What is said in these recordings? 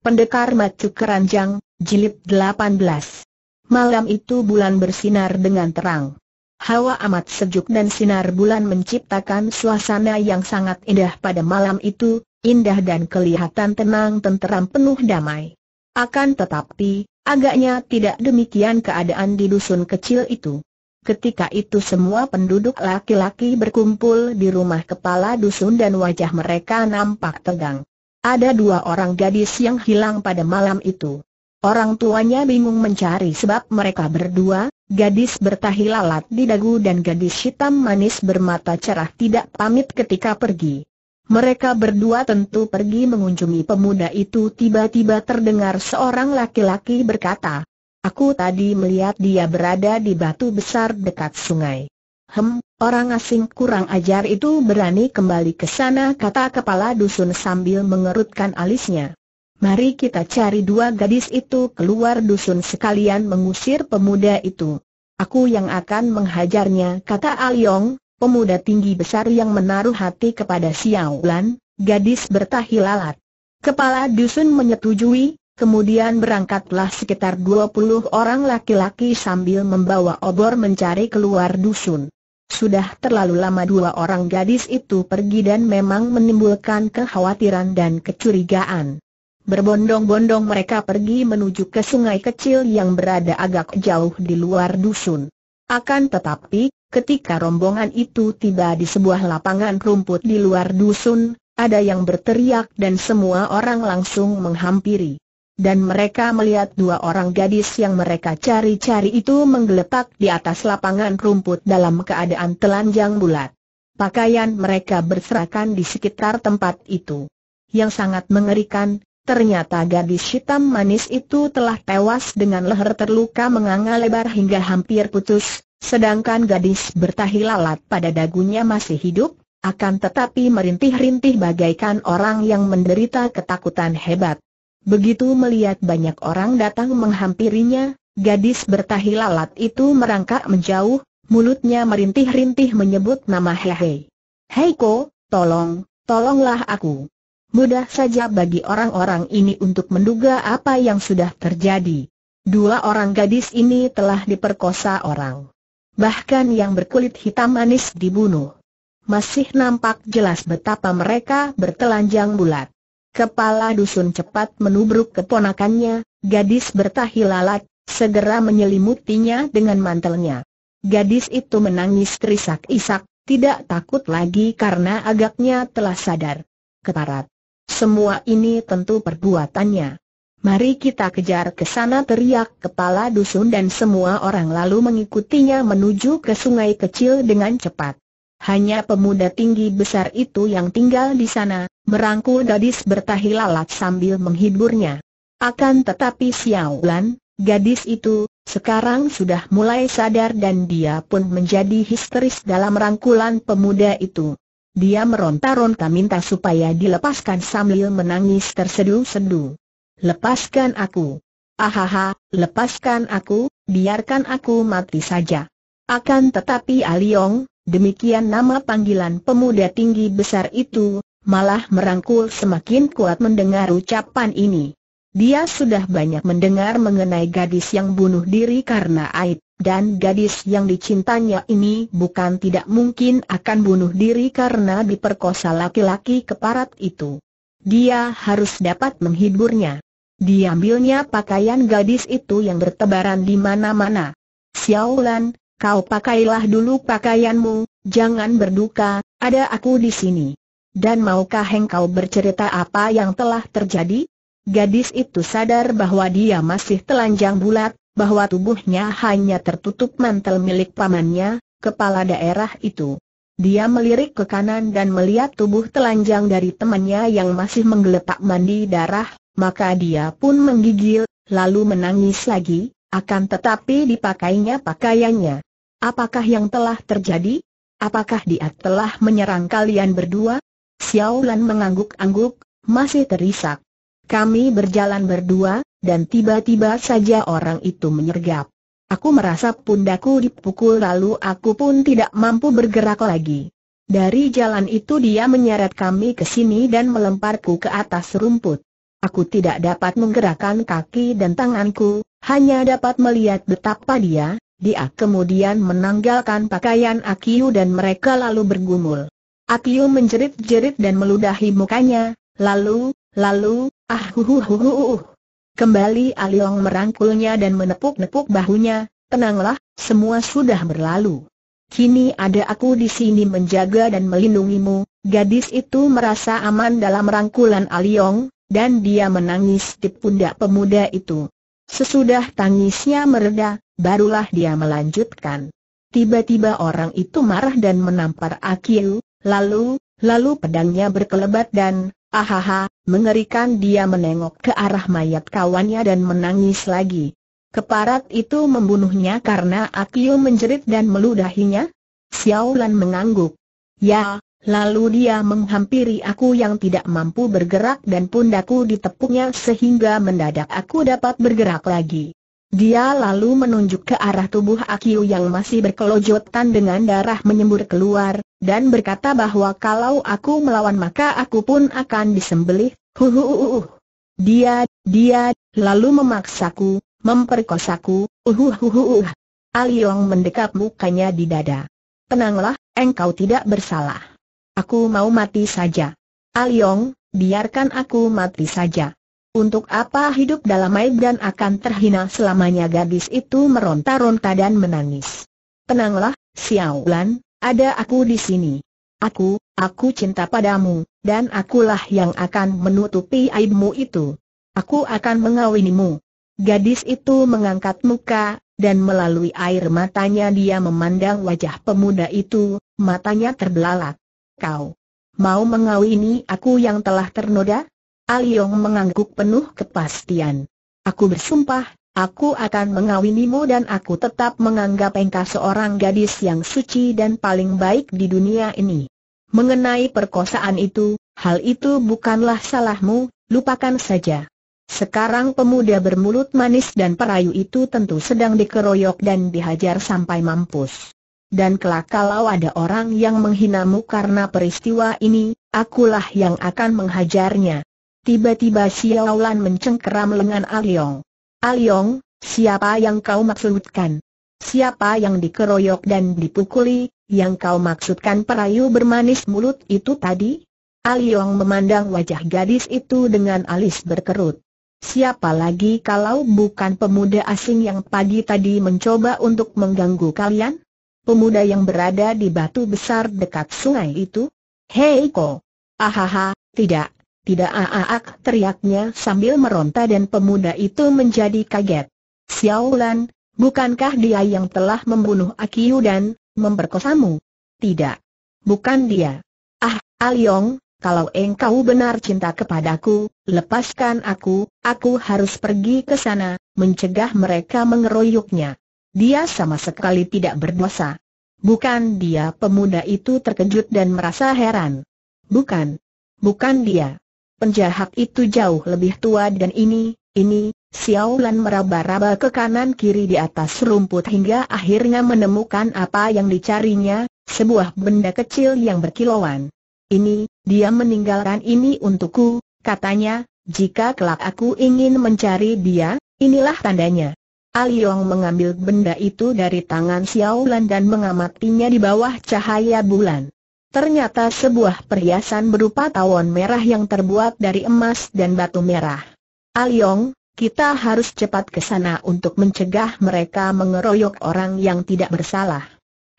Pendekar Macu Keranjang, Jilid 18 Malam itu bulan bersinar dengan terang. Hawa amat sejuk dan sinar bulan menciptakan suasana yang sangat indah pada malam itu, indah dan kelihatan tenang tenteram penuh damai. Akan tetapi, agaknya tidak demikian keadaan di dusun kecil itu. Ketika itu semua penduduk laki-laki berkumpul di rumah kepala dusun dan wajah mereka nampak tegang. Ada dua orang gadis yang hilang pada malam itu. Orang tuanya bingung mencari sebab mereka berdua, gadis bertahi lalat di dagu dan gadis hitam manis bermata cerah tidak pamit ketika pergi. Mereka berdua tentu pergi mengunjungi pemuda itu tiba-tiba terdengar seorang laki-laki berkata, Aku tadi melihat dia berada di batu besar dekat sungai. Hem, Orang asing kurang ajar itu berani kembali ke sana kata kepala dusun sambil mengerutkan alisnya. Mari kita cari dua gadis itu keluar dusun sekalian mengusir pemuda itu. Aku yang akan menghajarnya kata Aliong, pemuda tinggi besar yang menaruh hati kepada Xiao Lan, gadis bertahi lalat. Kepala dusun menyetujui, kemudian berangkatlah sekitar 20 orang laki-laki sambil membawa obor mencari keluar dusun. Sudah terlalu lama dua orang gadis itu pergi dan memang menimbulkan kekhawatiran dan kecurigaan. Berbondong-bondong mereka pergi menuju ke sungai kecil yang berada agak jauh di luar dusun. Akan tetapi, ketika rombongan itu tiba di sebuah lapangan rumput di luar dusun, ada yang berteriak dan semua orang langsung menghampiri dan mereka melihat dua orang gadis yang mereka cari-cari itu menggeletak di atas lapangan rumput dalam keadaan telanjang bulat. Pakaian mereka berserakan di sekitar tempat itu. Yang sangat mengerikan, ternyata gadis hitam manis itu telah tewas dengan leher terluka menganga lebar hingga hampir putus, sedangkan gadis bertahi lalat pada dagunya masih hidup, akan tetapi merintih-rintih bagaikan orang yang menderita ketakutan hebat. Begitu melihat banyak orang datang menghampirinya, gadis bertahi lalat itu merangkak menjauh, mulutnya merintih-rintih menyebut nama Hehe. Heiko, tolong, tolonglah aku. Mudah saja bagi orang-orang ini untuk menduga apa yang sudah terjadi. Dua orang gadis ini telah diperkosa orang. Bahkan yang berkulit hitam manis dibunuh. Masih nampak jelas betapa mereka bertelanjang bulat. Kepala dusun cepat menubruk keponakannya, gadis bertahi lalat, segera menyelimutinya dengan mantelnya. Gadis itu menangis terisak-isak, tidak takut lagi karena agaknya telah sadar. Keparat. Semua ini tentu perbuatannya. Mari kita kejar ke sana teriak kepala dusun dan semua orang lalu mengikutinya menuju ke sungai kecil dengan cepat. Hanya pemuda tinggi besar itu yang tinggal di sana, merangkul gadis bertahi lalat sambil menghiburnya. Akan tetapi Xiao Lan, gadis itu, sekarang sudah mulai sadar dan dia pun menjadi histeris dalam rangkulan pemuda itu. Dia meronta-ronta minta supaya dilepaskan sambil menangis tersedu-sedu. Lepaskan aku. Ahaha, lepaskan aku, biarkan aku mati saja. Akan tetapi Aliong, Demikian nama panggilan pemuda tinggi besar itu, malah merangkul semakin kuat mendengar ucapan ini. Dia sudah banyak mendengar mengenai gadis yang bunuh diri karena aib, dan gadis yang dicintanya ini bukan tidak mungkin akan bunuh diri karena diperkosa laki-laki keparat itu. Dia harus dapat menghiburnya. Diambilnya pakaian gadis itu yang bertebaran di mana-mana. Xiao Lan, Kau pakailah dulu pakaianmu, jangan berduka, ada aku di sini. Dan maukah engkau bercerita apa yang telah terjadi? Gadis itu sadar bahwa dia masih telanjang bulat, bahwa tubuhnya hanya tertutup mantel milik pamannya, kepala daerah itu. Dia melirik ke kanan dan melihat tubuh telanjang dari temannya yang masih menggeletak mandi darah, maka dia pun menggigil, lalu menangis lagi, akan tetapi dipakainya pakaiannya. Apakah yang telah terjadi? Apakah dia telah menyerang kalian berdua? Xiaolan mengangguk-angguk, masih terisak. Kami berjalan berdua, dan tiba-tiba saja orang itu menyergap. Aku merasa pundaku dipukul lalu aku pun tidak mampu bergerak lagi. Dari jalan itu dia menyeret kami ke sini dan melemparku ke atas rumput. Aku tidak dapat menggerakkan kaki dan tanganku, hanya dapat melihat betapa dia, dia kemudian menanggalkan pakaian Akiu dan mereka lalu bergumul. Akiu menjerit-jerit dan meludahi mukanya, lalu, lalu, ah huhuhuhuhuh. Kembali Aliong merangkulnya dan menepuk-nepuk bahunya, tenanglah, semua sudah berlalu. Kini ada aku di sini menjaga dan melindungimu, gadis itu merasa aman dalam rangkulan Aliong, dan dia menangis di pundak pemuda itu. Sesudah tangisnya mereda, barulah dia melanjutkan. Tiba-tiba orang itu marah dan menampar Akiu, lalu, lalu pedangnya berkelebat dan, ahaha, mengerikan dia menengok ke arah mayat kawannya dan menangis lagi. Keparat itu membunuhnya karena Akiu menjerit dan meludahinya? Xiao mengangguk. Ya, Lalu dia menghampiri aku yang tidak mampu bergerak dan pundaku ditepuknya sehingga mendadak aku dapat bergerak lagi. Dia lalu menunjuk ke arah tubuh Akiu yang masih berkelojotan dengan darah menyembur keluar, dan berkata bahwa kalau aku melawan maka aku pun akan disembelih, huhuhuhuh. Dia, dia, lalu memaksaku, memperkosaku, uhuhuhuhuh. Aliong mendekap mukanya di dada. Tenanglah, engkau tidak bersalah. Aku mau mati saja. Aliong, biarkan aku mati saja. Untuk apa hidup dalam aib dan akan terhina selamanya gadis itu meronta-ronta dan menangis. Tenanglah, Xiao ada aku di sini. Aku, aku cinta padamu, dan akulah yang akan menutupi aibmu itu. Aku akan mengawinimu. Gadis itu mengangkat muka, dan melalui air matanya dia memandang wajah pemuda itu, matanya terbelalak. Kau mau mengawini aku yang telah ternoda? Aliong mengangguk penuh kepastian. Aku bersumpah, aku akan mengawinimu dan aku tetap menganggap engkau seorang gadis yang suci dan paling baik di dunia ini. Mengenai perkosaan itu, hal itu bukanlah salahmu, lupakan saja. Sekarang pemuda bermulut manis dan perayu itu tentu sedang dikeroyok dan dihajar sampai mampus dan kelak kalau ada orang yang menghinamu karena peristiwa ini, akulah yang akan menghajarnya. Tiba-tiba Lan mencengkeram lengan Aliong. Aliong, siapa yang kau maksudkan? Siapa yang dikeroyok dan dipukuli, yang kau maksudkan perayu bermanis mulut itu tadi? Aliong memandang wajah gadis itu dengan alis berkerut. Siapa lagi kalau bukan pemuda asing yang pagi tadi mencoba untuk mengganggu kalian? pemuda yang berada di batu besar dekat sungai itu? Hei ko! Ahaha, tidak, tidak aaak teriaknya sambil meronta dan pemuda itu menjadi kaget. Xiaolan, bukankah dia yang telah membunuh Akiu dan memperkosamu? Tidak. Bukan dia. Ah, Aliong, kalau engkau benar cinta kepadaku, lepaskan aku, aku harus pergi ke sana, mencegah mereka mengeroyoknya. Dia sama sekali tidak berdosa. Bukan dia pemuda itu terkejut dan merasa heran. Bukan. Bukan dia. Penjahat itu jauh lebih tua dan ini, ini, Siaulan meraba-raba ke kanan kiri di atas rumput hingga akhirnya menemukan apa yang dicarinya, sebuah benda kecil yang berkilauan. Ini, dia meninggalkan ini untukku, katanya, jika kelak aku ingin mencari dia, inilah tandanya. Aliong mengambil benda itu dari tangan Xiao Xiaolan dan mengamatinya di bawah cahaya bulan. Ternyata sebuah perhiasan berupa tawon merah yang terbuat dari emas dan batu merah. Aliong, kita harus cepat ke sana untuk mencegah mereka mengeroyok orang yang tidak bersalah.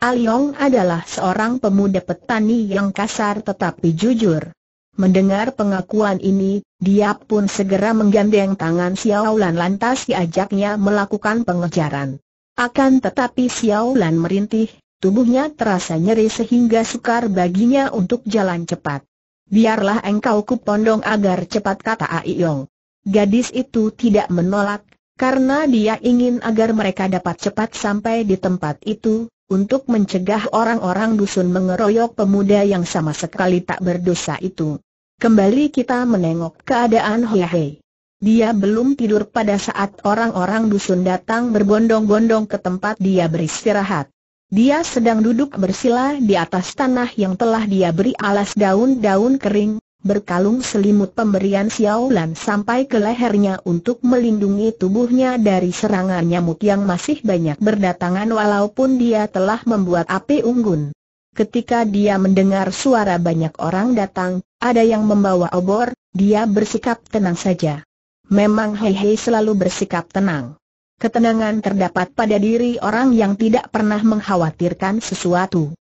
Aliong adalah seorang pemuda petani yang kasar tetapi jujur. Mendengar pengakuan ini, dia pun segera menggandeng tangan Xiao Lan lantas diajaknya melakukan pengejaran. Akan tetapi Xiao Lan merintih, tubuhnya terasa nyeri sehingga sukar baginya untuk jalan cepat. Biarlah engkau kupondong agar cepat kata Ai Yong. Gadis itu tidak menolak, karena dia ingin agar mereka dapat cepat sampai di tempat itu, untuk mencegah orang-orang dusun mengeroyok pemuda yang sama sekali tak berdosa itu. Kembali kita menengok keadaan Hehe. Dia belum tidur pada saat orang-orang dusun datang berbondong-bondong ke tempat dia beristirahat. Dia sedang duduk bersila di atas tanah yang telah dia beri alas daun-daun kering, berkalung selimut pemberian Xiaolan sampai ke lehernya untuk melindungi tubuhnya dari serangan nyamuk yang masih banyak berdatangan walaupun dia telah membuat api unggun. Ketika dia mendengar suara banyak orang datang, ada yang membawa obor, dia bersikap tenang saja. Memang Hei Hei selalu bersikap tenang. Ketenangan terdapat pada diri orang yang tidak pernah mengkhawatirkan sesuatu.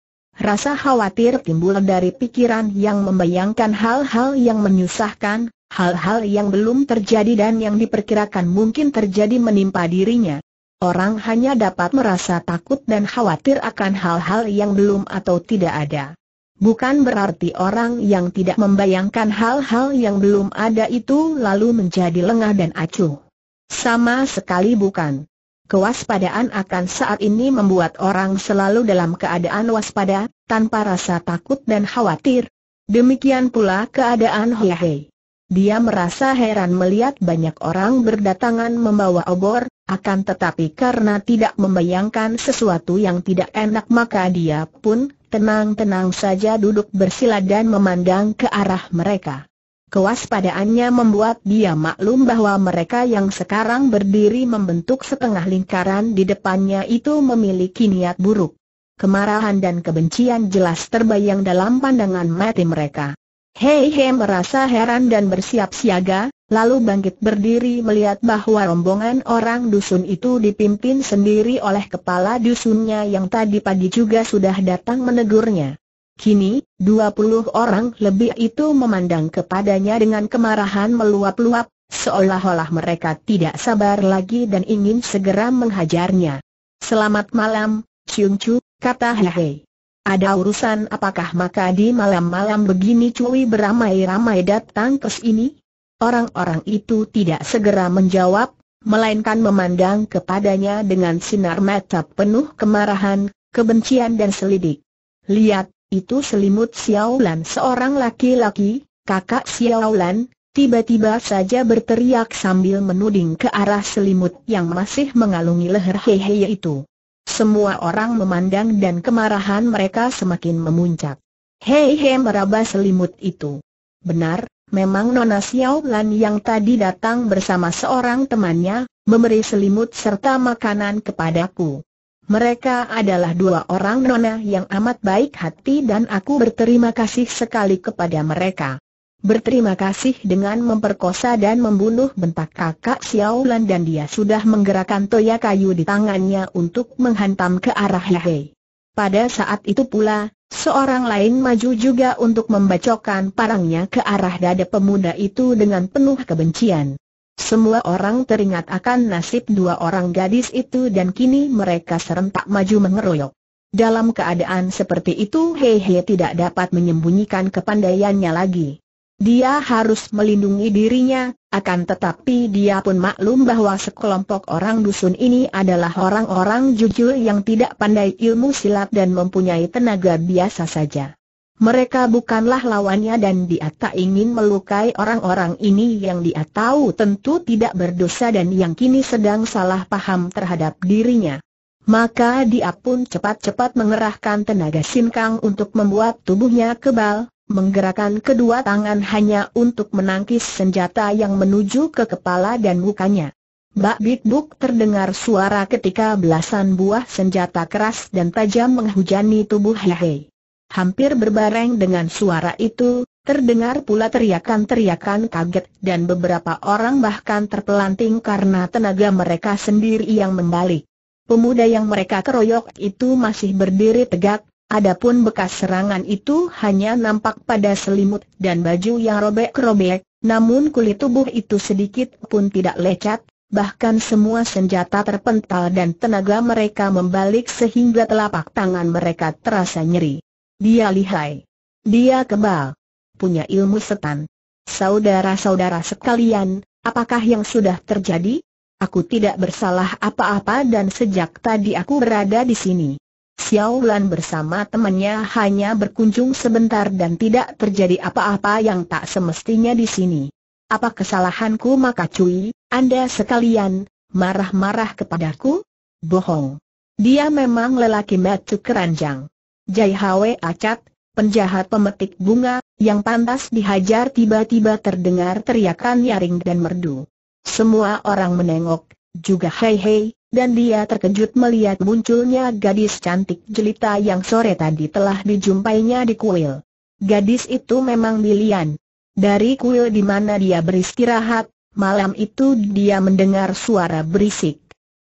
Rasa khawatir timbul dari pikiran yang membayangkan hal-hal yang menyusahkan, hal-hal yang belum terjadi dan yang diperkirakan mungkin terjadi menimpa dirinya. Orang hanya dapat merasa takut dan khawatir akan hal-hal yang belum atau tidak ada. Bukan berarti orang yang tidak membayangkan hal-hal yang belum ada itu lalu menjadi lengah dan acuh. Sama sekali bukan. Kewaspadaan akan saat ini membuat orang selalu dalam keadaan waspada, tanpa rasa takut dan khawatir. Demikian pula keadaan Hei. Dia merasa heran melihat banyak orang berdatangan membawa obor, akan tetapi karena tidak membayangkan sesuatu yang tidak enak maka dia pun tenang-tenang saja duduk bersila dan memandang ke arah mereka. Kewaspadaannya membuat dia maklum bahwa mereka yang sekarang berdiri membentuk setengah lingkaran di depannya itu memiliki niat buruk. Kemarahan dan kebencian jelas terbayang dalam pandangan mati mereka. Hei hei merasa heran dan bersiap siaga, lalu bangkit berdiri melihat bahwa rombongan orang dusun itu dipimpin sendiri oleh kepala dusunnya yang tadi pagi juga sudah datang menegurnya. Kini, 20 orang lebih itu memandang kepadanya dengan kemarahan meluap-luap, seolah-olah mereka tidak sabar lagi dan ingin segera menghajarnya. Selamat malam, Chung Chu, kata Hehe. Ada urusan apakah maka di malam-malam begini Cui beramai-ramai datang ke sini? Orang-orang itu tidak segera menjawab, melainkan memandang kepadanya dengan sinar mata penuh kemarahan, kebencian dan selidik. Lihat, itu selimut Xiao Lan seorang laki-laki, kakak Xiao Lan, tiba-tiba saja berteriak sambil menuding ke arah selimut yang masih mengalungi leher hehe itu. Semua orang memandang dan kemarahan mereka semakin memuncak. Hehe meraba selimut itu. Benar, memang Nona Xiao Lan yang tadi datang bersama seorang temannya, memberi selimut serta makanan kepadaku. Mereka adalah dua orang nona yang amat baik hati dan aku berterima kasih sekali kepada mereka. Berterima kasih dengan memperkosa dan membunuh bentak kakak Xiaolan dan dia sudah menggerakkan toya kayu di tangannya untuk menghantam ke arah Hei. Pada saat itu pula, seorang lain maju juga untuk membacokan parangnya ke arah dada pemuda itu dengan penuh kebencian. Semua orang teringat akan nasib dua orang gadis itu dan kini mereka serentak maju mengeroyok. Dalam keadaan seperti itu Hei tidak dapat menyembunyikan kepandaiannya lagi. Dia harus melindungi dirinya, akan tetapi dia pun maklum bahwa sekelompok orang dusun ini adalah orang-orang jujur yang tidak pandai ilmu silat dan mempunyai tenaga biasa saja. Mereka bukanlah lawannya dan dia tak ingin melukai orang-orang ini yang dia tahu tentu tidak berdosa dan yang kini sedang salah paham terhadap dirinya. Maka dia pun cepat-cepat mengerahkan tenaga sinkang untuk membuat tubuhnya kebal, menggerakkan kedua tangan hanya untuk menangkis senjata yang menuju ke kepala dan mukanya. Bak Big Book terdengar suara ketika belasan buah senjata keras dan tajam menghujani tubuh Hehe. Hampir berbareng dengan suara itu, terdengar pula teriakan-teriakan kaget dan beberapa orang bahkan terpelanting karena tenaga mereka sendiri yang membalik. Pemuda yang mereka keroyok itu masih berdiri tegak, adapun bekas serangan itu hanya nampak pada selimut dan baju yang robek-robek, namun kulit tubuh itu sedikit pun tidak lecet, bahkan semua senjata terpental dan tenaga mereka membalik sehingga telapak tangan mereka terasa nyeri. Dia lihai. Dia kebal. Punya ilmu setan. Saudara-saudara sekalian, apakah yang sudah terjadi? Aku tidak bersalah apa-apa dan sejak tadi aku berada di sini. Xiao Lan bersama temannya hanya berkunjung sebentar dan tidak terjadi apa-apa yang tak semestinya di sini. Apa kesalahanku maka cuy, Anda sekalian, marah-marah kepadaku? Bohong. Dia memang lelaki matu keranjang. Jai Hwe Acat, penjahat pemetik bunga, yang pantas dihajar tiba-tiba terdengar teriakan nyaring dan merdu. Semua orang menengok, juga hei hei, dan dia terkejut melihat munculnya gadis cantik jelita yang sore tadi telah dijumpainya di kuil. Gadis itu memang Lilian. Dari kuil di mana dia beristirahat, malam itu dia mendengar suara berisik.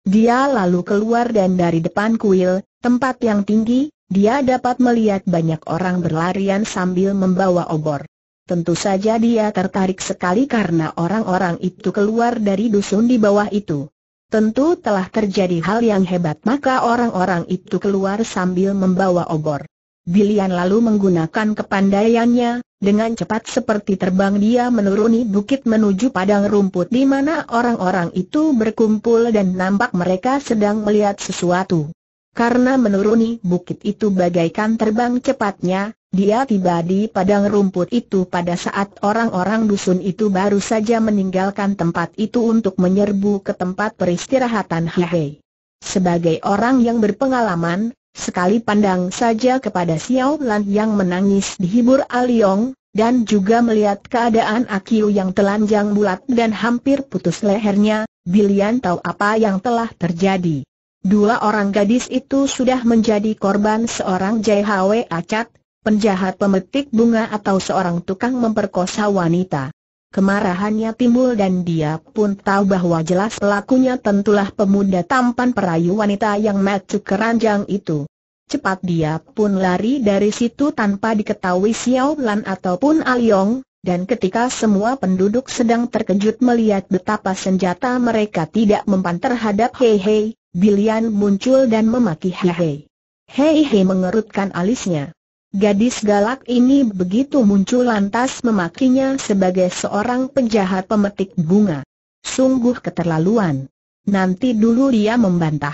Dia lalu keluar dan dari depan kuil, tempat yang tinggi, dia dapat melihat banyak orang berlarian sambil membawa obor. Tentu saja dia tertarik sekali karena orang-orang itu keluar dari dusun di bawah itu. Tentu telah terjadi hal yang hebat maka orang-orang itu keluar sambil membawa obor. Bilian lalu menggunakan kepandaiannya, dengan cepat seperti terbang dia menuruni bukit menuju padang rumput di mana orang-orang itu berkumpul dan nampak mereka sedang melihat sesuatu. Karena menuruni bukit itu bagaikan terbang cepatnya, dia tiba di padang rumput itu pada saat orang-orang dusun itu baru saja meninggalkan tempat itu untuk menyerbu ke tempat peristirahatan Hihei. Sebagai orang yang berpengalaman, sekali pandang saja kepada Xiao Lan yang menangis dihibur Aliong, dan juga melihat keadaan Akiu yang telanjang bulat dan hampir putus lehernya, Bilian tahu apa yang telah terjadi. Dua orang gadis itu sudah menjadi korban seorang JHW Acat, penjahat pemetik bunga atau seorang tukang memperkosa wanita. Kemarahannya timbul dan dia pun tahu bahwa jelas pelakunya tentulah pemuda tampan perayu wanita yang macu keranjang itu. Cepat dia pun lari dari situ tanpa diketahui Xiao Lan ataupun Aliong, dan ketika semua penduduk sedang terkejut melihat betapa senjata mereka tidak mempan terhadap Hei Hei, Bilian muncul dan memaki Hei. Hei Hei mengerutkan alisnya. Gadis galak ini begitu muncul lantas memakinya sebagai seorang penjahat pemetik bunga. Sungguh keterlaluan. Nanti dulu dia membantah.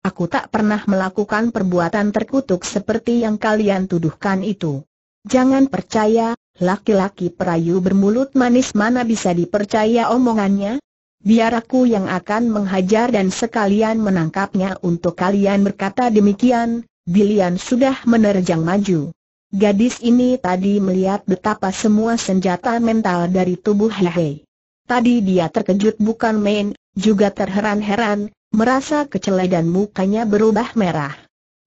Aku tak pernah melakukan perbuatan terkutuk seperti yang kalian tuduhkan itu. Jangan percaya, laki-laki perayu bermulut manis mana bisa dipercaya omongannya, biar aku yang akan menghajar dan sekalian menangkapnya untuk kalian berkata demikian, Bilian sudah menerjang maju. Gadis ini tadi melihat betapa semua senjata mental dari tubuh Hehe. Tadi dia terkejut bukan main, juga terheran-heran, merasa kecelai dan mukanya berubah merah.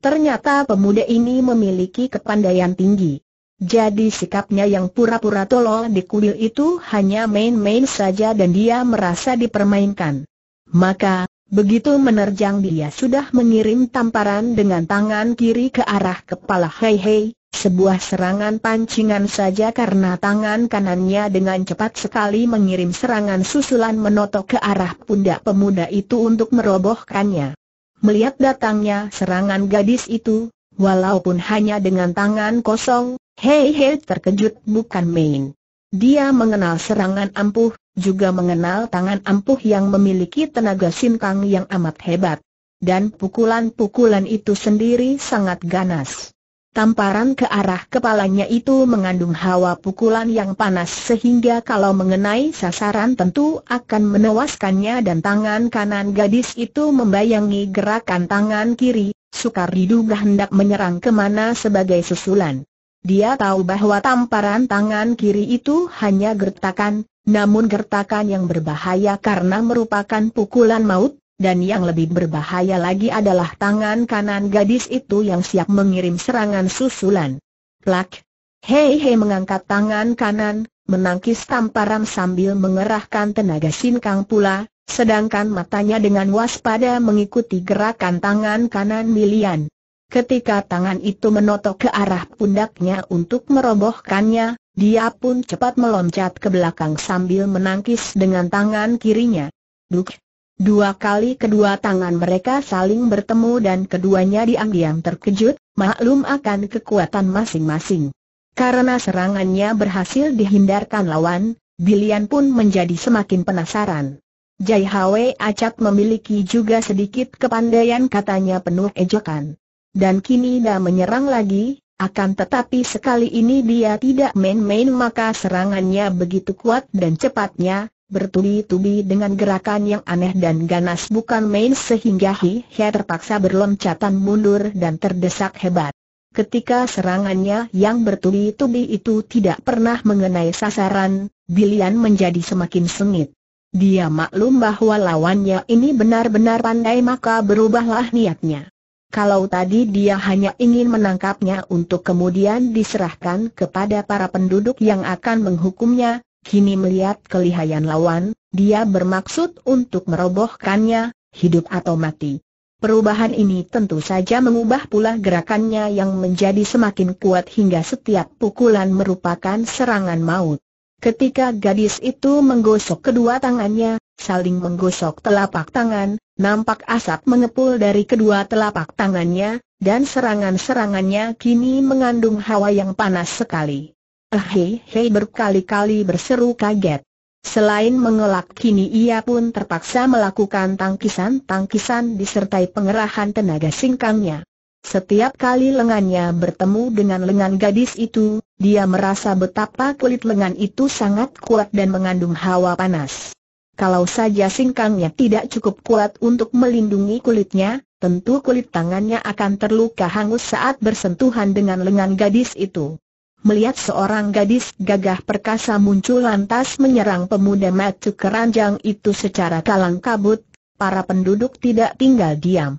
Ternyata pemuda ini memiliki kepandaian tinggi. Jadi sikapnya yang pura-pura tolol di kuil itu hanya main-main saja dan dia merasa dipermainkan. Maka, begitu menerjang dia sudah mengirim tamparan dengan tangan kiri ke arah kepala Hei Hei, sebuah serangan pancingan saja karena tangan kanannya dengan cepat sekali mengirim serangan susulan menotok ke arah pundak pemuda itu untuk merobohkannya. Melihat datangnya serangan gadis itu, Walaupun hanya dengan tangan kosong, Hei Hei terkejut bukan main. Dia mengenal serangan ampuh, juga mengenal tangan ampuh yang memiliki tenaga sinkang yang amat hebat. Dan pukulan-pukulan itu sendiri sangat ganas. Tamparan ke arah kepalanya itu mengandung hawa pukulan yang panas sehingga kalau mengenai sasaran tentu akan menewaskannya dan tangan kanan gadis itu membayangi gerakan tangan kiri, sukar diduga hendak menyerang kemana sebagai susulan. Dia tahu bahwa tamparan tangan kiri itu hanya gertakan, namun gertakan yang berbahaya karena merupakan pukulan maut, dan yang lebih berbahaya lagi adalah tangan kanan gadis itu yang siap mengirim serangan susulan. Plak! Hei hei mengangkat tangan kanan, menangkis tamparan sambil mengerahkan tenaga sinkang pula, sedangkan matanya dengan waspada mengikuti gerakan tangan kanan Milian. Ketika tangan itu menotok ke arah pundaknya untuk merobohkannya, dia pun cepat meloncat ke belakang sambil menangkis dengan tangan kirinya. Duk! Dua kali kedua tangan mereka saling bertemu dan keduanya diam-diam terkejut, maklum akan kekuatan masing-masing. Karena serangannya berhasil dihindarkan lawan, Bilian pun menjadi semakin penasaran. Jai Hwe acak memiliki juga sedikit kepandaian katanya penuh ejekan. Dan kini dia menyerang lagi, akan tetapi sekali ini dia tidak main-main maka serangannya begitu kuat dan cepatnya, bertubi-tubi dengan gerakan yang aneh dan ganas bukan main sehingga Hi He terpaksa berloncatan mundur dan terdesak hebat. Ketika serangannya yang bertubi-tubi itu tidak pernah mengenai sasaran, Bilian menjadi semakin sengit. Dia maklum bahwa lawannya ini benar-benar pandai maka berubahlah niatnya. Kalau tadi dia hanya ingin menangkapnya untuk kemudian diserahkan kepada para penduduk yang akan menghukumnya, Kini melihat kelihayan lawan, dia bermaksud untuk merobohkannya, hidup atau mati. Perubahan ini tentu saja mengubah pula gerakannya yang menjadi semakin kuat hingga setiap pukulan merupakan serangan maut. Ketika gadis itu menggosok kedua tangannya, saling menggosok telapak tangan, nampak asap mengepul dari kedua telapak tangannya, dan serangan-serangannya kini mengandung hawa yang panas sekali. Eh hei hei berkali-kali berseru kaget. Selain mengelak kini ia pun terpaksa melakukan tangkisan-tangkisan disertai pengerahan tenaga singkangnya. Setiap kali lengannya bertemu dengan lengan gadis itu, dia merasa betapa kulit lengan itu sangat kuat dan mengandung hawa panas. Kalau saja singkangnya tidak cukup kuat untuk melindungi kulitnya, tentu kulit tangannya akan terluka hangus saat bersentuhan dengan lengan gadis itu melihat seorang gadis gagah perkasa muncul lantas menyerang pemuda matu keranjang itu secara kalang kabut, para penduduk tidak tinggal diam.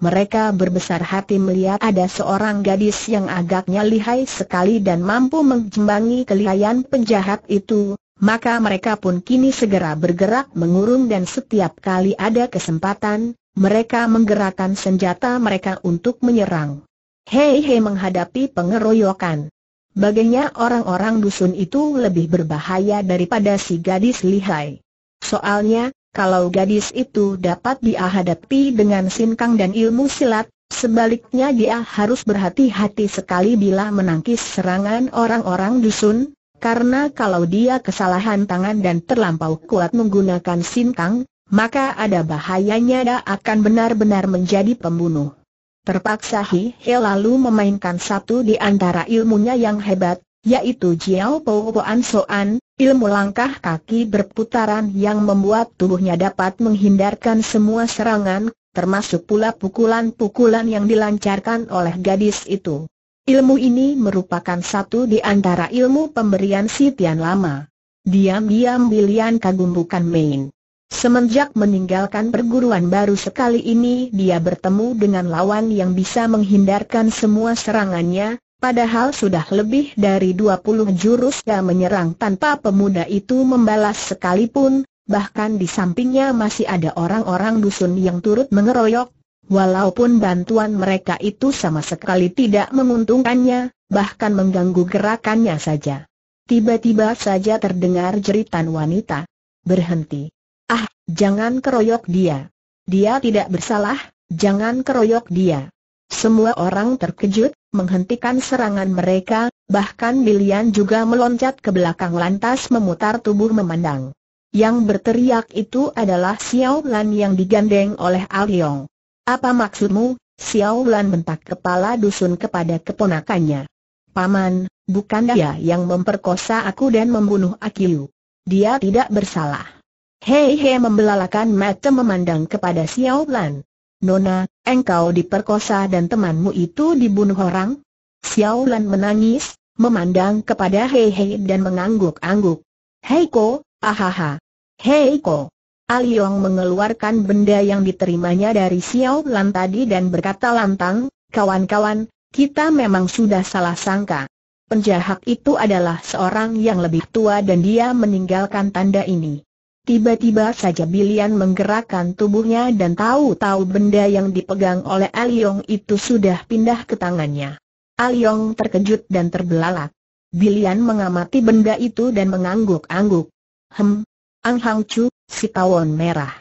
Mereka berbesar hati melihat ada seorang gadis yang agaknya lihai sekali dan mampu menjembangi kelihayan penjahat itu, maka mereka pun kini segera bergerak mengurung dan setiap kali ada kesempatan, mereka menggerakkan senjata mereka untuk menyerang. Hei hei menghadapi pengeroyokan. Baginya orang-orang dusun itu lebih berbahaya daripada si gadis lihai. Soalnya, kalau gadis itu dapat diahadapi dengan sinkang dan ilmu silat, sebaliknya dia harus berhati-hati sekali bila menangkis serangan orang-orang dusun, karena kalau dia kesalahan tangan dan terlampau kuat menggunakan sinkang, maka ada bahayanya dia akan benar-benar menjadi pembunuh. Terpaksa Hi He lalu memainkan satu di antara ilmunya yang hebat, yaitu Jiao Po Poan Soan, ilmu langkah kaki berputaran yang membuat tubuhnya dapat menghindarkan semua serangan, termasuk pula pukulan-pukulan yang dilancarkan oleh gadis itu. Ilmu ini merupakan satu di antara ilmu pemberian si Tian Lama. Diam-diam Bilian kagum bukan main. Semenjak meninggalkan perguruan baru sekali ini dia bertemu dengan lawan yang bisa menghindarkan semua serangannya, padahal sudah lebih dari 20 jurus yang menyerang tanpa pemuda itu membalas sekalipun, bahkan di sampingnya masih ada orang-orang dusun yang turut mengeroyok. Walaupun bantuan mereka itu sama sekali tidak menguntungkannya, bahkan mengganggu gerakannya saja. Tiba-tiba saja terdengar jeritan wanita. Berhenti. Ah, jangan keroyok dia. Dia tidak bersalah, jangan keroyok dia. Semua orang terkejut, menghentikan serangan mereka, bahkan Milian juga meloncat ke belakang lantas memutar tubuh memandang. Yang berteriak itu adalah Xiao Lan yang digandeng oleh Al Yong. Apa maksudmu, Xiao Lan bentak kepala dusun kepada keponakannya. Paman, bukan dia yang memperkosa aku dan membunuh Akiu. Dia tidak bersalah. Hei Hei membelalakan mata memandang kepada Xiao Lan. Nona, engkau diperkosa dan temanmu itu dibunuh orang? Xiao Lan menangis, memandang kepada Hei Hei dan mengangguk-angguk. Hei Ko, ahaha. Hei Ko. Aliong mengeluarkan benda yang diterimanya dari Xiao Lan tadi dan berkata lantang, kawan-kawan, kita memang sudah salah sangka. Penjahat itu adalah seorang yang lebih tua dan dia meninggalkan tanda ini. Tiba-tiba saja Bilian menggerakkan tubuhnya dan tahu-tahu benda yang dipegang oleh Aliong itu sudah pindah ke tangannya. Aliong terkejut dan terbelalak. Bilian mengamati benda itu dan mengangguk-angguk. Hem, Ang Hang Chu, si tawon merah.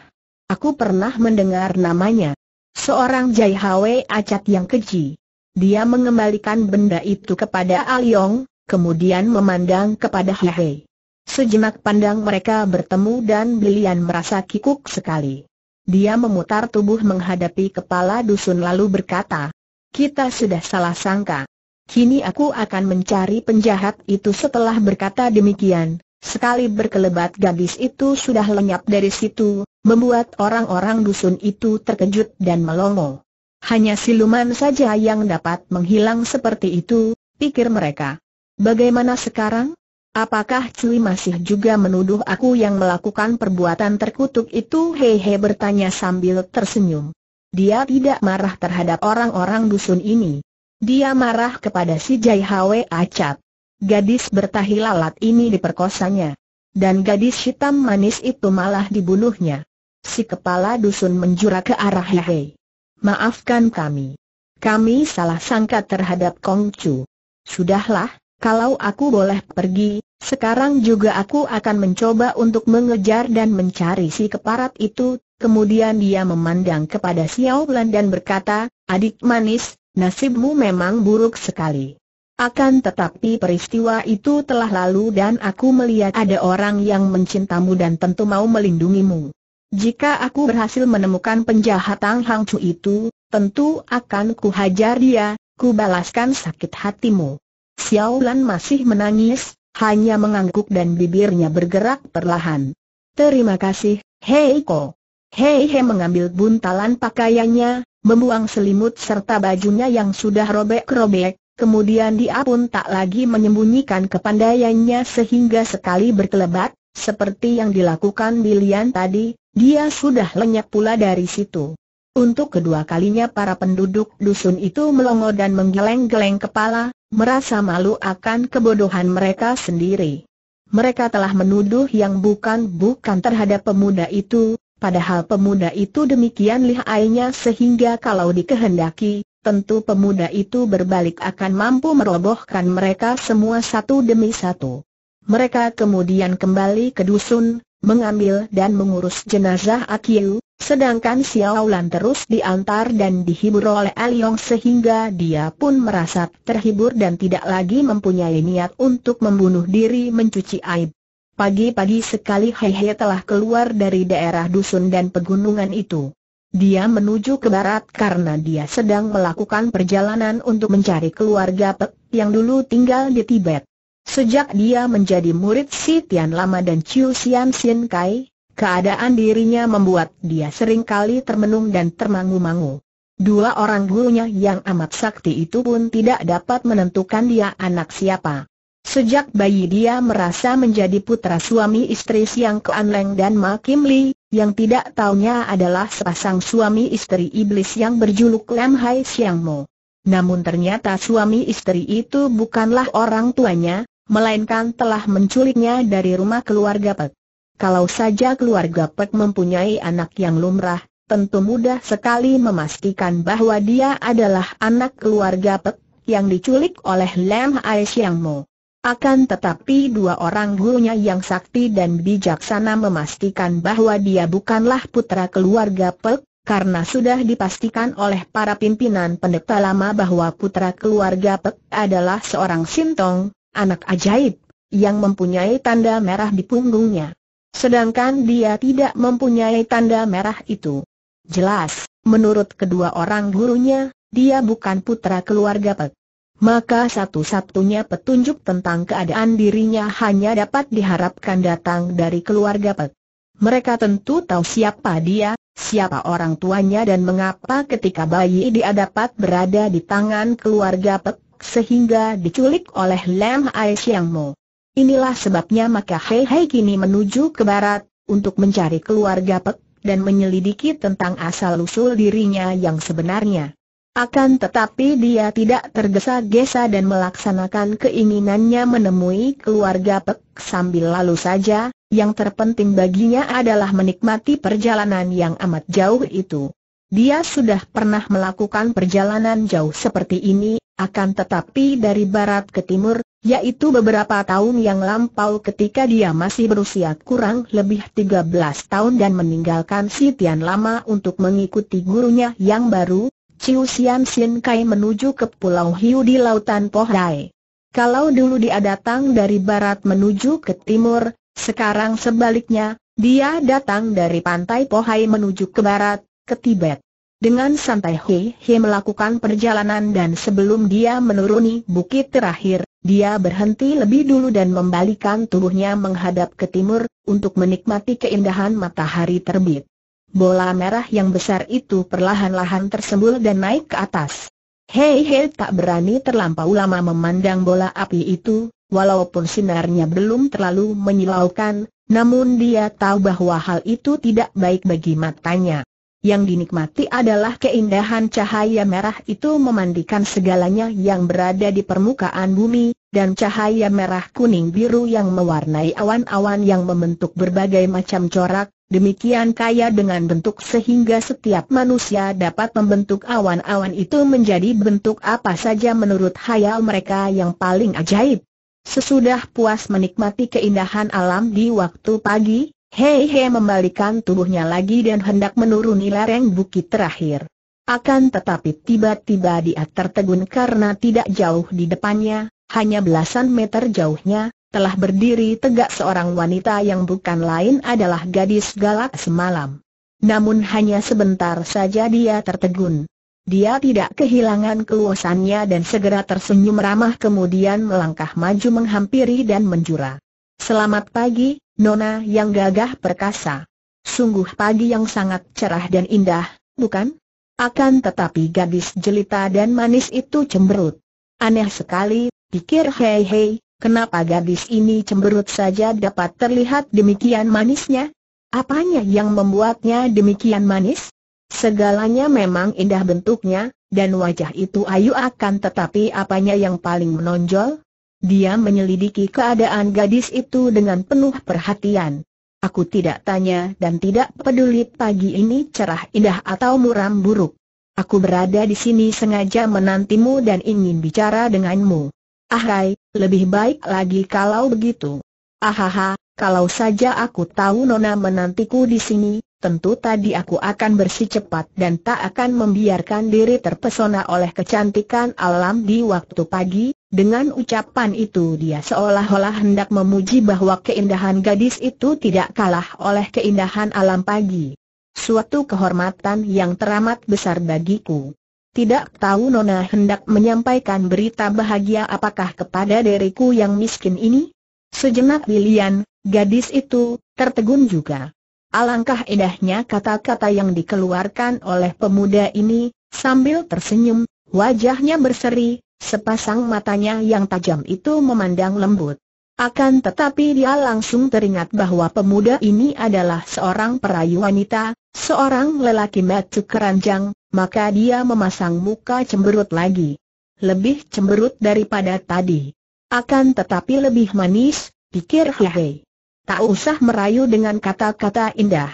Aku pernah mendengar namanya. Seorang Jai Hwe acat yang keji. Dia mengembalikan benda itu kepada Aliong, kemudian memandang kepada Hehe. Sejenak pandang mereka bertemu dan Bilian merasa kikuk sekali. Dia memutar tubuh menghadapi kepala dusun lalu berkata, kita sudah salah sangka. Kini aku akan mencari penjahat itu setelah berkata demikian. Sekali berkelebat gadis itu sudah lenyap dari situ, membuat orang-orang dusun itu terkejut dan melongo. Hanya siluman saja yang dapat menghilang seperti itu, pikir mereka. Bagaimana sekarang? Apakah Cui masih juga menuduh aku yang melakukan perbuatan terkutuk itu? Hehe bertanya sambil tersenyum. Dia tidak marah terhadap orang-orang dusun ini. Dia marah kepada si Jai Hwe Acap. Gadis bertahi lalat ini diperkosanya. Dan gadis hitam manis itu malah dibunuhnya. Si kepala dusun menjura ke arah Hehe. Maafkan kami. Kami salah sangka terhadap Kong Chu. Sudahlah, kalau aku boleh pergi, sekarang juga aku akan mencoba untuk mengejar dan mencari si keparat itu. Kemudian dia memandang kepada Xiao Lan dan berkata, adik manis, nasibmu memang buruk sekali. Akan tetapi peristiwa itu telah lalu dan aku melihat ada orang yang mencintamu dan tentu mau melindungimu. Jika aku berhasil menemukan penjahat Tang Hang Chu itu, tentu akan kuhajar dia, kubalaskan sakit hatimu. Xiaolan masih menangis, hanya mengangguk dan bibirnya bergerak perlahan. Terima kasih, Heiko. Heihe mengambil buntalan pakaiannya, membuang selimut serta bajunya yang sudah robek-robek, kemudian dia pun tak lagi menyembunyikan kepandaiannya sehingga sekali berkelebat, seperti yang dilakukan Bilian tadi, dia sudah lenyap pula dari situ. Untuk kedua kalinya para penduduk dusun itu melongo dan menggeleng-geleng kepala, merasa malu akan kebodohan mereka sendiri. Mereka telah menuduh yang bukan-bukan terhadap pemuda itu, padahal pemuda itu demikian lihainya sehingga kalau dikehendaki, tentu pemuda itu berbalik akan mampu merobohkan mereka semua satu demi satu. Mereka kemudian kembali ke dusun, mengambil dan mengurus jenazah Akiu, sedangkan Xiao Lan terus diantar dan dihibur oleh Aliong sehingga dia pun merasa terhibur dan tidak lagi mempunyai niat untuk membunuh diri mencuci aib. Pagi-pagi sekali Hehe telah keluar dari daerah dusun dan pegunungan itu. Dia menuju ke barat karena dia sedang melakukan perjalanan untuk mencari keluarga Pek yang dulu tinggal di Tibet. Sejak dia menjadi murid Si Tian Lama dan Chiu Sian Kai, keadaan dirinya membuat dia sering kali termenung dan termangu-mangu. Dua orang gurunya yang amat sakti itu pun tidak dapat menentukan dia anak siapa. Sejak bayi dia merasa menjadi putra suami istri Siang Kuan Leng dan Ma Kim Li, yang tidak taunya adalah sepasang suami istri iblis yang berjuluk Lam Hai Siang Mo. Namun ternyata suami istri itu bukanlah orang tuanya, melainkan telah menculiknya dari rumah keluarga Pek. Kalau saja keluarga Pek mempunyai anak yang lumrah, tentu mudah sekali memastikan bahwa dia adalah anak keluarga Pek yang diculik oleh Lam Ai Siang Mo. Akan tetapi dua orang gurunya yang sakti dan bijaksana memastikan bahwa dia bukanlah putra keluarga Pek, karena sudah dipastikan oleh para pimpinan pendeta lama bahwa putra keluarga Pek adalah seorang Sintong, anak ajaib, yang mempunyai tanda merah di punggungnya. Sedangkan dia tidak mempunyai tanda merah itu. Jelas, menurut kedua orang gurunya, dia bukan putra keluarga Pek. Maka satu-satunya petunjuk tentang keadaan dirinya hanya dapat diharapkan datang dari keluarga Pek. Mereka tentu tahu siapa dia, siapa orang tuanya dan mengapa ketika bayi dia dapat berada di tangan keluarga Pek, sehingga diculik oleh Lam Ai Siang Mo. Inilah sebabnya maka Hei Hei kini menuju ke barat, untuk mencari keluarga Pek, dan menyelidiki tentang asal-usul dirinya yang sebenarnya. Akan tetapi dia tidak tergesa-gesa dan melaksanakan keinginannya menemui keluarga Pek sambil lalu saja, yang terpenting baginya adalah menikmati perjalanan yang amat jauh itu. Dia sudah pernah melakukan perjalanan jauh seperti ini akan tetapi dari barat ke timur, yaitu beberapa tahun yang lampau ketika dia masih berusia kurang lebih 13 tahun dan meninggalkan si Tian lama untuk mengikuti gurunya yang baru, Chiu Sian Sin Kai menuju ke Pulau Hiu di Lautan Pohdai. Kalau dulu dia datang dari barat menuju ke timur, sekarang sebaliknya, dia datang dari pantai Pohai menuju ke barat, ke Tibet. Dengan santai Hei Hei melakukan perjalanan dan sebelum dia menuruni bukit terakhir, dia berhenti lebih dulu dan membalikan tubuhnya menghadap ke timur, untuk menikmati keindahan matahari terbit. Bola merah yang besar itu perlahan-lahan tersembul dan naik ke atas. Hei Hei tak berani terlampau lama memandang bola api itu, Walaupun sinarnya belum terlalu menyilaukan, namun dia tahu bahwa hal itu tidak baik bagi matanya. Yang dinikmati adalah keindahan cahaya merah itu memandikan segalanya yang berada di permukaan bumi, dan cahaya merah kuning biru yang mewarnai awan-awan yang membentuk berbagai macam corak, demikian kaya dengan bentuk sehingga setiap manusia dapat membentuk awan-awan itu menjadi bentuk apa saja menurut hayal mereka yang paling ajaib. Sesudah puas menikmati keindahan alam di waktu pagi, Hei hei, membalikan tubuhnya lagi dan hendak menuruni lereng bukit terakhir. Akan tetapi tiba-tiba dia tertegun karena tidak jauh di depannya, hanya belasan meter jauhnya, telah berdiri tegak seorang wanita yang bukan lain adalah gadis galak semalam. Namun hanya sebentar saja dia tertegun. Dia tidak kehilangan keluasannya dan segera tersenyum ramah kemudian melangkah maju menghampiri dan menjura. Selamat pagi, Nona yang gagah perkasa. Sungguh pagi yang sangat cerah dan indah, bukan? Akan tetapi gadis jelita dan manis itu cemberut. Aneh sekali, pikir Hei Hei, kenapa gadis ini cemberut saja dapat terlihat demikian manisnya? Apanya yang membuatnya demikian manis? Segalanya memang indah bentuknya, dan wajah itu ayu akan tetapi apanya yang paling menonjol? Dia menyelidiki keadaan gadis itu dengan penuh perhatian. Aku tidak tanya dan tidak peduli pagi ini cerah indah atau muram buruk. Aku berada di sini sengaja menantimu dan ingin bicara denganmu. Ah, Rai, lebih baik lagi kalau begitu. Ahaha, kalau saja aku tahu Nona menantiku di sini, tentu tadi aku akan bersih cepat dan tak akan membiarkan diri terpesona oleh kecantikan alam di waktu pagi, dengan ucapan itu dia seolah-olah hendak memuji bahwa keindahan gadis itu tidak kalah oleh keindahan alam pagi. Suatu kehormatan yang teramat besar bagiku. Tidak tahu Nona hendak menyampaikan berita bahagia apakah kepada diriku yang miskin ini? Sejenak Lilian, gadis itu, tertegun juga. Alangkah indahnya kata-kata yang dikeluarkan oleh pemuda ini, sambil tersenyum, wajahnya berseri, Sepasang matanya yang tajam itu memandang lembut. Akan tetapi dia langsung teringat bahwa pemuda ini adalah seorang perayu wanita, seorang lelaki matuk keranjang, maka dia memasang muka cemberut lagi. Lebih cemberut daripada tadi. Akan tetapi lebih manis, pikir Hihei. Tak usah merayu dengan kata-kata indah.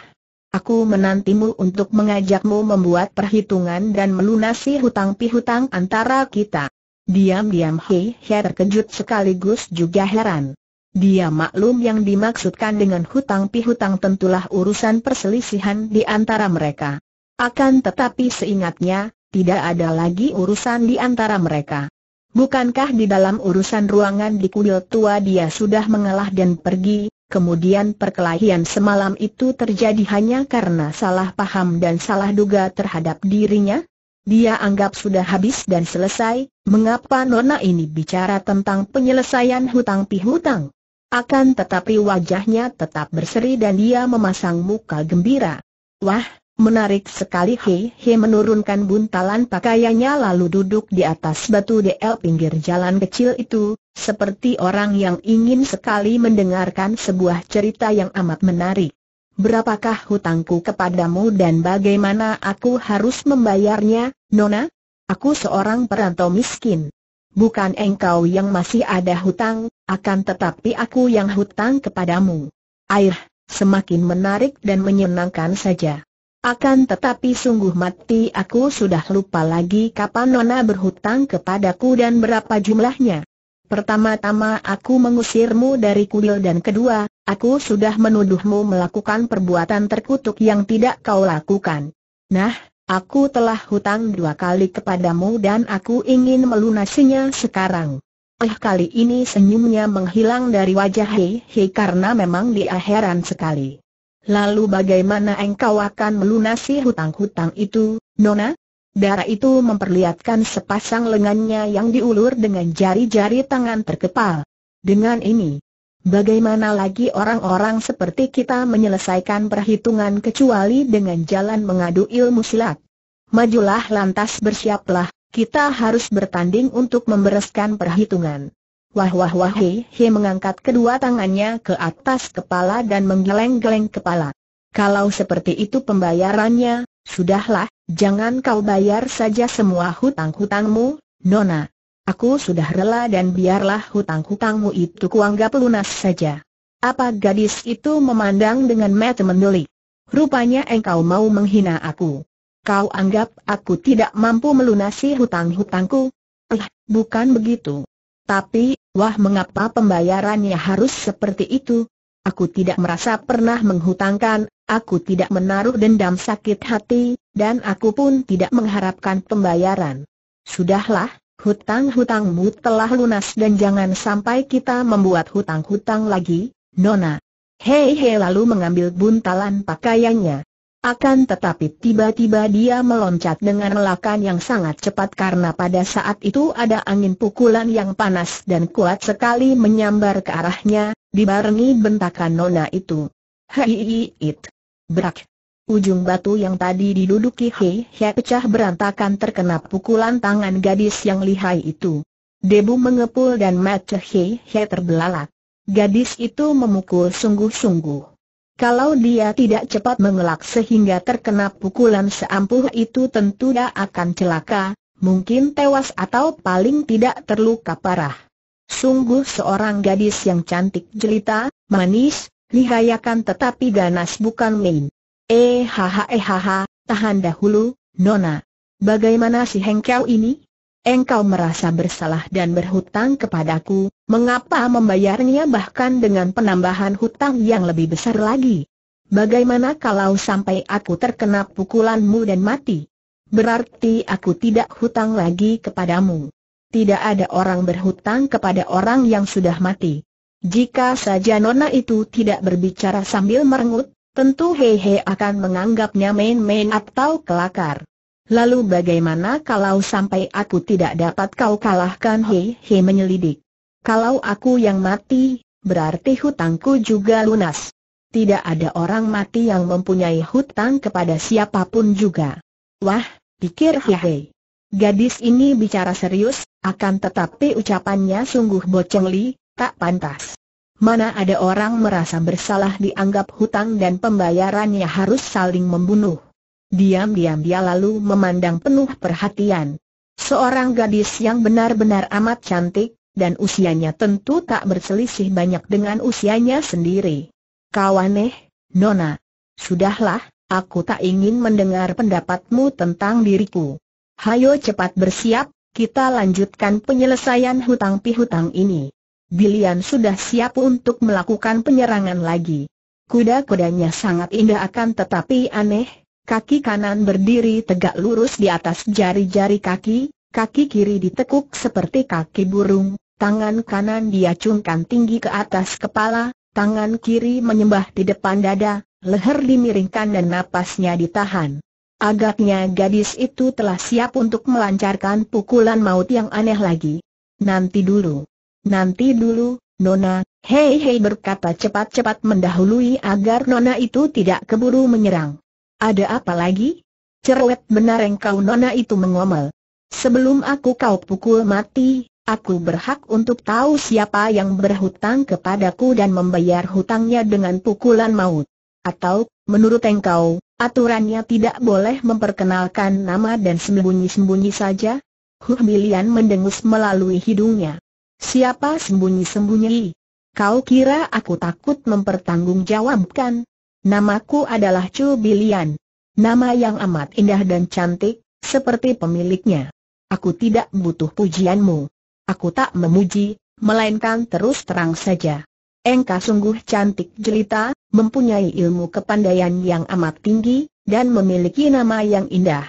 Aku menantimu untuk mengajakmu membuat perhitungan dan melunasi hutang pihutang antara kita. Diam-diam Hei He terkejut sekaligus juga heran. Dia maklum yang dimaksudkan dengan hutang pihutang tentulah urusan perselisihan di antara mereka. Akan tetapi seingatnya, tidak ada lagi urusan di antara mereka. Bukankah di dalam urusan ruangan di kuil tua dia sudah mengalah dan pergi, kemudian perkelahian semalam itu terjadi hanya karena salah paham dan salah duga terhadap dirinya? Dia anggap sudah habis dan selesai, mengapa nona ini bicara tentang penyelesaian hutang pihutang? Akan tetapi wajahnya tetap berseri dan dia memasang muka gembira. Wah, menarik sekali He He menurunkan buntalan pakaiannya lalu duduk di atas batu del pinggir jalan kecil itu, seperti orang yang ingin sekali mendengarkan sebuah cerita yang amat menarik berapakah hutangku kepadamu dan bagaimana aku harus membayarnya, Nona? Aku seorang perantau miskin. Bukan engkau yang masih ada hutang, akan tetapi aku yang hutang kepadamu. Air, semakin menarik dan menyenangkan saja. Akan tetapi sungguh mati aku sudah lupa lagi kapan Nona berhutang kepadaku dan berapa jumlahnya. Pertama-tama aku mengusirmu dari kuil dan kedua, Aku sudah menuduhmu melakukan perbuatan terkutuk yang tidak kau lakukan. Nah, aku telah hutang dua kali kepadamu dan aku ingin melunasinya sekarang. Eh kali ini senyumnya menghilang dari wajah Hei Hei karena memang dia heran sekali. Lalu bagaimana engkau akan melunasi hutang-hutang itu, Nona? Darah itu memperlihatkan sepasang lengannya yang diulur dengan jari-jari tangan terkepal. Dengan ini, Bagaimana lagi orang-orang seperti kita menyelesaikan perhitungan kecuali dengan jalan mengadu ilmu silat? Majulah lantas bersiaplah, kita harus bertanding untuk membereskan perhitungan. Wah wah wah he he mengangkat kedua tangannya ke atas kepala dan menggeleng-geleng kepala. Kalau seperti itu pembayarannya, sudahlah, jangan kau bayar saja semua hutang-hutangmu, Nona. Aku sudah rela dan biarlah hutang-hutangmu itu kuanggap lunas saja. Apa gadis itu memandang dengan mata mendeli? Rupanya engkau mau menghina aku. Kau anggap aku tidak mampu melunasi hutang-hutangku? Eh, bukan begitu. Tapi, wah mengapa pembayarannya harus seperti itu? Aku tidak merasa pernah menghutangkan, aku tidak menaruh dendam sakit hati, dan aku pun tidak mengharapkan pembayaran. Sudahlah, Hutang-hutangmu telah lunas dan jangan sampai kita membuat hutang-hutang lagi, Nona. Hei Hei lalu mengambil buntalan pakaiannya. Akan tetapi tiba-tiba dia meloncat dengan lelakan yang sangat cepat karena pada saat itu ada angin pukulan yang panas dan kuat sekali menyambar ke arahnya, dibarengi bentakan Nona itu. Hei it. Brak. Ujung batu yang tadi diduduki Hei hei pecah berantakan terkena pukulan tangan gadis yang lihai itu. Debu mengepul dan mata Hei hei terbelalak. Gadis itu memukul sungguh-sungguh. Kalau dia tidak cepat mengelak sehingga terkena pukulan seampuh itu tentu dia akan celaka, mungkin tewas atau paling tidak terluka parah. Sungguh seorang gadis yang cantik jelita, manis, lihayakan tetapi ganas bukan main. Eh haha eh tahan dahulu, Nona. Bagaimana si hengkau ini? Engkau merasa bersalah dan berhutang kepadaku, mengapa membayarnya bahkan dengan penambahan hutang yang lebih besar lagi? Bagaimana kalau sampai aku terkena pukulanmu dan mati? Berarti aku tidak hutang lagi kepadamu. Tidak ada orang berhutang kepada orang yang sudah mati. Jika saja Nona itu tidak berbicara sambil merengut, Tentu Hehe akan menganggapnya main-main atau kelakar. Lalu bagaimana kalau sampai aku tidak dapat kau kalahkan Hehe menyelidik? Kalau aku yang mati, berarti hutangku juga lunas. Tidak ada orang mati yang mempunyai hutang kepada siapapun juga. Wah, pikir Hehe. Gadis ini bicara serius, akan tetapi ucapannya sungguh bocengli, tak pantas. Mana ada orang merasa bersalah dianggap hutang dan pembayarannya harus saling membunuh. Diam-diam dia lalu memandang penuh perhatian. Seorang gadis yang benar-benar amat cantik, dan usianya tentu tak berselisih banyak dengan usianya sendiri. Kawaneh, Nona. Sudahlah, aku tak ingin mendengar pendapatmu tentang diriku. Hayo cepat bersiap, kita lanjutkan penyelesaian hutang pihutang ini. Bilian sudah siap untuk melakukan penyerangan lagi. Kuda-kudanya sangat indah akan tetapi aneh, kaki kanan berdiri tegak lurus di atas jari-jari kaki, kaki kiri ditekuk seperti kaki burung, tangan kanan diacungkan tinggi ke atas kepala, tangan kiri menyembah di depan dada, leher dimiringkan dan napasnya ditahan. Agaknya gadis itu telah siap untuk melancarkan pukulan maut yang aneh lagi. Nanti dulu. Nanti dulu, Nona, hei hei berkata cepat-cepat mendahului agar Nona itu tidak keburu menyerang. Ada apa lagi? Cerewet benar engkau Nona itu mengomel. Sebelum aku kau pukul mati, aku berhak untuk tahu siapa yang berhutang kepadaku dan membayar hutangnya dengan pukulan maut. Atau, menurut engkau, aturannya tidak boleh memperkenalkan nama dan sembunyi-sembunyi saja? Huh Bilian mendengus melalui hidungnya. Siapa sembunyi-sembunyi? Kau kira aku takut mempertanggungjawabkan? Namaku adalah Chu Bilian. Nama yang amat indah dan cantik, seperti pemiliknya. Aku tidak butuh pujianmu. Aku tak memuji, melainkan terus terang saja. Engkau sungguh cantik jelita, mempunyai ilmu kepandaian yang amat tinggi, dan memiliki nama yang indah.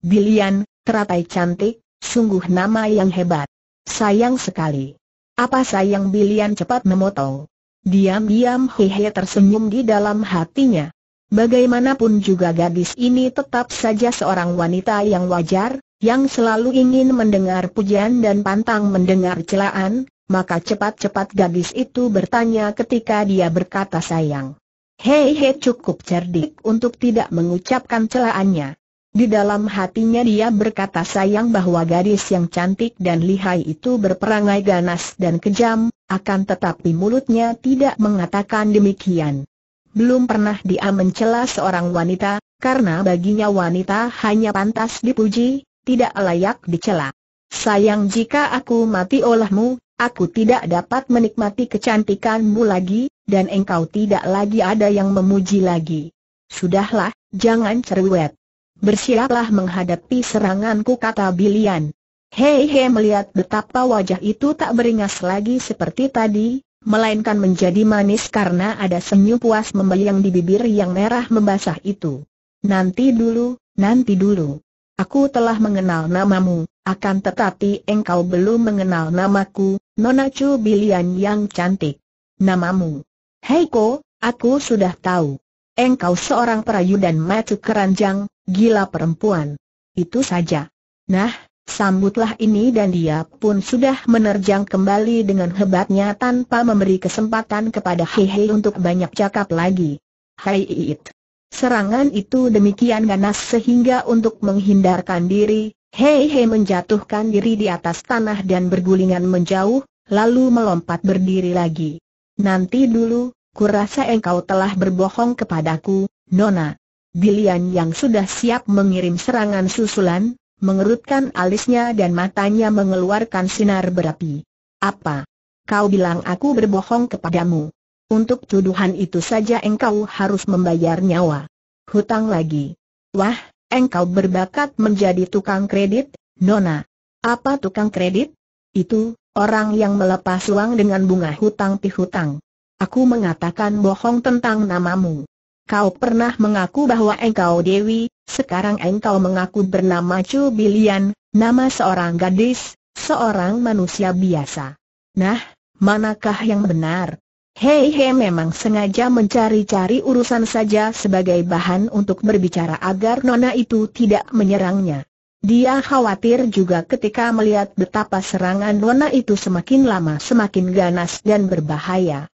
Bilian, teratai cantik, sungguh nama yang hebat. Sayang sekali. Apa sayang Bilian cepat memotong. Diam-diam Hehe tersenyum di dalam hatinya. Bagaimanapun juga gadis ini tetap saja seorang wanita yang wajar, yang selalu ingin mendengar pujian dan pantang mendengar celaan, maka cepat-cepat gadis itu bertanya ketika dia berkata sayang. Hehe cukup cerdik untuk tidak mengucapkan celaannya. Di dalam hatinya dia berkata sayang bahwa gadis yang cantik dan lihai itu berperangai ganas dan kejam, akan tetapi mulutnya tidak mengatakan demikian. Belum pernah dia mencela seorang wanita, karena baginya wanita hanya pantas dipuji, tidak layak dicela. Sayang jika aku mati olehmu, aku tidak dapat menikmati kecantikanmu lagi, dan engkau tidak lagi ada yang memuji lagi. Sudahlah, jangan cerewet. Bersiaplah menghadapi seranganku kata Bilian. Hei Hei melihat betapa wajah itu tak beringas lagi seperti tadi, melainkan menjadi manis karena ada senyum puas membayang di bibir yang merah membasah itu. Nanti dulu, nanti dulu. Aku telah mengenal namamu, akan tetapi engkau belum mengenal namaku, Nona Chu Bilian yang cantik. Namamu. Hei Ko, aku sudah tahu. Engkau seorang perayu dan matu keranjang, gila perempuan. Itu saja. Nah, sambutlah ini dan dia pun sudah menerjang kembali dengan hebatnya tanpa memberi kesempatan kepada Hehe untuk banyak cakap lagi. Hai Iit. Serangan itu demikian ganas sehingga untuk menghindarkan diri, Hei Hei menjatuhkan diri di atas tanah dan bergulingan menjauh, lalu melompat berdiri lagi. Nanti dulu, kurasa engkau telah berbohong kepadaku, Nona. Bilian yang sudah siap mengirim serangan susulan, mengerutkan alisnya dan matanya mengeluarkan sinar berapi. Apa? Kau bilang aku berbohong kepadamu. Untuk tuduhan itu saja engkau harus membayar nyawa. Hutang lagi. Wah, engkau berbakat menjadi tukang kredit, Nona. Apa tukang kredit? Itu, orang yang melepas uang dengan bunga hutang pihutang. Aku mengatakan bohong tentang namamu. Kau pernah mengaku bahwa engkau Dewi, sekarang engkau mengaku bernama Chu Bilian, nama seorang gadis, seorang manusia biasa. Nah, manakah yang benar? Hei Hei memang sengaja mencari-cari urusan saja sebagai bahan untuk berbicara agar Nona itu tidak menyerangnya. Dia khawatir juga ketika melihat betapa serangan Nona itu semakin lama semakin ganas dan berbahaya.